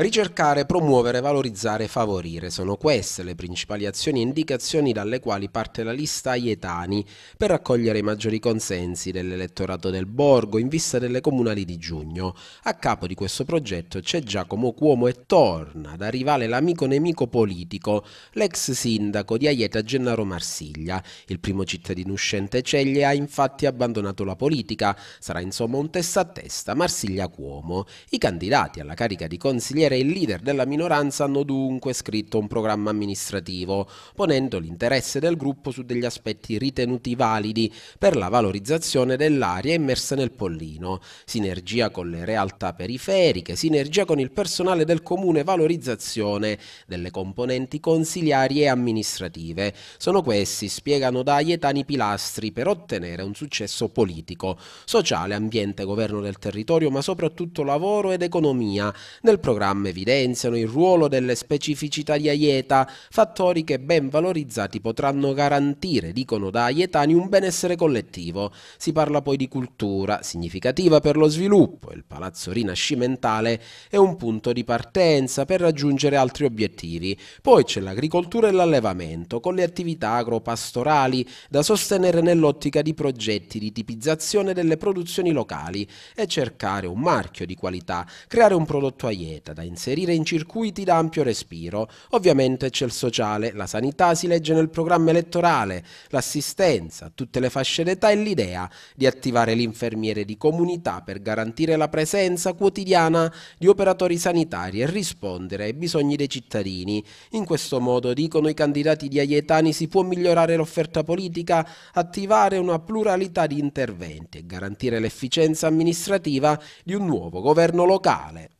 Ricercare, promuovere, valorizzare, e favorire sono queste le principali azioni e indicazioni dalle quali parte la lista Aietani per raccogliere i maggiori consensi dell'elettorato del Borgo in vista delle comunali di giugno. A capo di questo progetto c'è Giacomo Cuomo e torna da rivale l'amico nemico politico, l'ex sindaco di Aieta Gennaro Marsiglia. Il primo cittadino uscente Ceglie ha infatti abbandonato la politica, sarà insomma un testa a testa Marsiglia-Cuomo. I candidati alla carica di consigliere Piacere e il leader della minoranza hanno dunque scritto un programma amministrativo, ponendo l'interesse del gruppo su degli aspetti ritenuti validi per la valorizzazione dell'area immersa nel Pollino, sinergia con le realtà periferiche, sinergia con il personale del comune, valorizzazione delle componenti consiliari e amministrative. Sono questi, spiegano da Ietani Pilastri, per ottenere un successo politico, sociale, ambiente, governo del territorio, ma soprattutto lavoro ed economia nel programma RAM evidenziano il ruolo delle specificità di Aieta, fattori che ben valorizzati potranno garantire, dicono da Aietani, un benessere collettivo. Si parla poi di cultura, significativa per lo sviluppo. Il palazzo rinascimentale è un punto di partenza per raggiungere altri obiettivi. Poi c'è l'agricoltura e l'allevamento, con le attività agropastorali da sostenere nell'ottica di progetti di tipizzazione delle produzioni locali e cercare un marchio di qualità, creare un prodotto aieta da da inserire in circuiti d'ampio respiro. Ovviamente c'è il sociale, la sanità si legge nel programma elettorale, l'assistenza, tutte le fasce d'età e l'idea di attivare l'infermiere di comunità per garantire la presenza quotidiana di operatori sanitari e rispondere ai bisogni dei cittadini. In questo modo, dicono i candidati di Aietani, si può migliorare l'offerta politica, attivare una pluralità di interventi e garantire l'efficienza amministrativa di un nuovo governo locale.